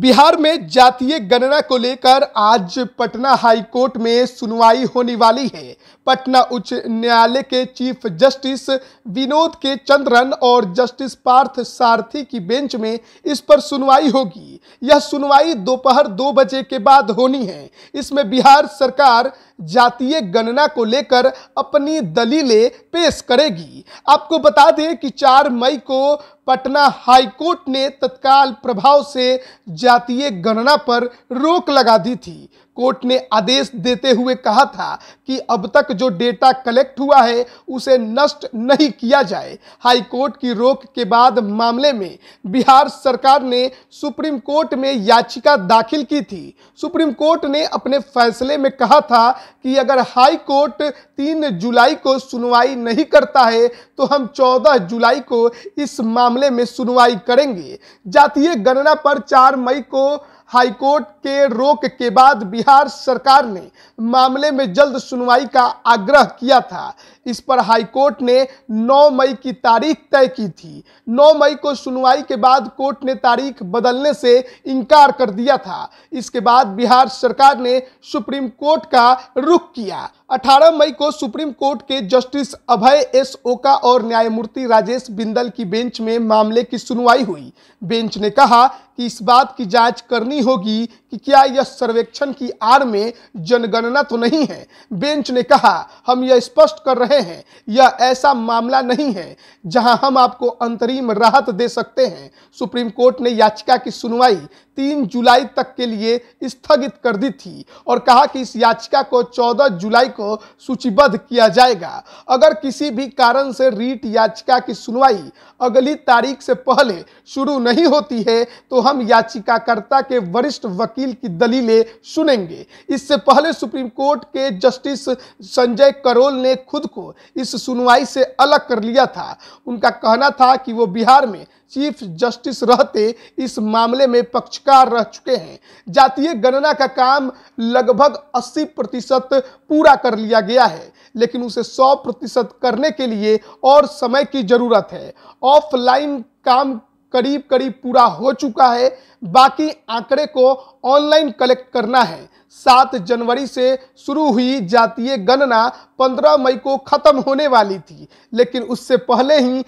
बिहार में जातीय गणना को लेकर आज पटना हाईकोर्ट में सुनवाई होने वाली है पटना उच्च न्यायालय के चीफ जस्टिस विनोद के चंद्रन और जस्टिस पार्थ सारथी की बेंच में इस पर सुनवाई होगी यह सुनवाई दोपहर दो बजे के बाद होनी है इसमें बिहार सरकार जातीय गणना को लेकर अपनी दलीलें पेश करेगी आपको बता दें कि 4 मई को पटना हाईकोर्ट ने तत्काल प्रभाव से जातीय गणना पर रोक लगा दी थी कोर्ट ने आदेश देते हुए कहा था कि अब तक जो डेटा कलेक्ट हुआ है उसे नष्ट नहीं किया जाए हाई कोर्ट की रोक के बाद मामले में बिहार सरकार ने सुप्रीम कोर्ट में याचिका दाखिल की थी सुप्रीम कोर्ट ने अपने फैसले में कहा था कि अगर हाई कोर्ट 3 जुलाई को सुनवाई नहीं करता है तो हम 14 जुलाई को इस मामले में सुनवाई करेंगे जातीय गणना पर चार मई सुनवाई को हाईकोर्ट के रोक के बाद बिहार सरकार ने मामले में जल्द सुनवाई का आग्रह किया था इस पर हाईकोर्ट ने 9 मई की तारीख तय की थी 9 मई को सुनवाई के बाद कोर्ट ने तारीख बदलने से इनकार कर दिया था इसके बाद बिहार सरकार ने सुप्रीम कोर्ट का रुख किया 18 मई को सुप्रीम कोर्ट के जस्टिस अभय एस ओका और न्यायमूर्ति राजेश बिंदल की बेंच में मामले की सुनवाई हुई बेंच ने कहा कि इस बात की जांच करनी होगी कि क्या यह सर्वेक्षण की आड़ में जनगणना तो नहीं है बेंच ने कहा हम यह स्पष्ट कर रहे हैं यह ऐसा मामला नहीं है जहां हम आपको अंतरिम राहत दे सकते हैं सुप्रीम कोर्ट ने याचिका की सुनवाई तीन जुलाई तक के लिए स्थगित कर दी थी और कहा कि इस याचिका को 14 जुलाई को सूचीबद्ध किया जाएगा अगर किसी भी कारण से रीट याचिका की सुनवाई अगली तारीख से पहले शुरू नहीं होती है तो हम याचिकाकर्ता के वरिष्ठ वकील वकील की दलीलें सुनेंगे इससे पहले सुप्रीम कोर्ट के जस्टिस संजय करोल ने खुद को इस सुनवाई से अलग कर लिया था उनका कहना था कि वो बिहार में चीफ जस्टिस रहते इस मामले में पक्षकार रह चुके हैं जातीय गणना का काम लगभग 80 प्रतिशत पूरा कर लिया गया है लेकिन उसे 100 प्रतिशत करने के लिए और समय की जरूरत है ऑफलाइन काम करीब करीब पूरा हो चुका है बाकी आंकड़े को ऑनलाइन कलेक्ट करना है सात जनवरी से शुरू हुई जातीय गणना पंद्रह मई को खत्म होने वाली थी लेकिन उससे पहले ही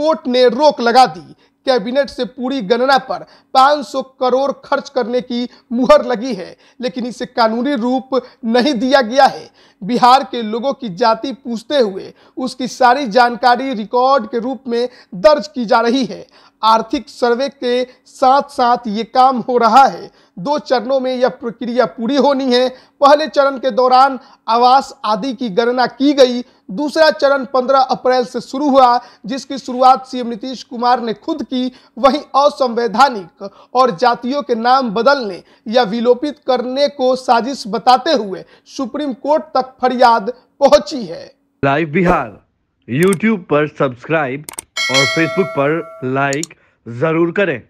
कोर्ट ने रोक लगा दी कैबिनेट से पूरी गणना पर 500 करोड़ खर्च करने की मुहर लगी है लेकिन इसे कानूनी रूप नहीं दिया गया है बिहार के लोगों की जाति पूछते हुए उसकी सारी जानकारी रिकॉर्ड के रूप में दर्ज की जा रही है आर्थिक सर्वे के साथ साथ ये काम हो रहा है दो चरणों में यह प्रक्रिया पूरी होनी है पहले चरण के दौरान आवास आदि की गणना की गई दूसरा चरण 15 अप्रैल से शुरू हुआ जिसकी शुरुआत सीएम नीतीश कुमार ने खुद की वहीं असंवैधानिक और जातियों के नाम बदलने या विलोपित करने को साजिश बताते हुए सुप्रीम कोर्ट तक फरियाद पहुंची है लाइव बिहार यूट्यूब पर सब्सक्राइब और फेसबुक पर लाइक जरूर करें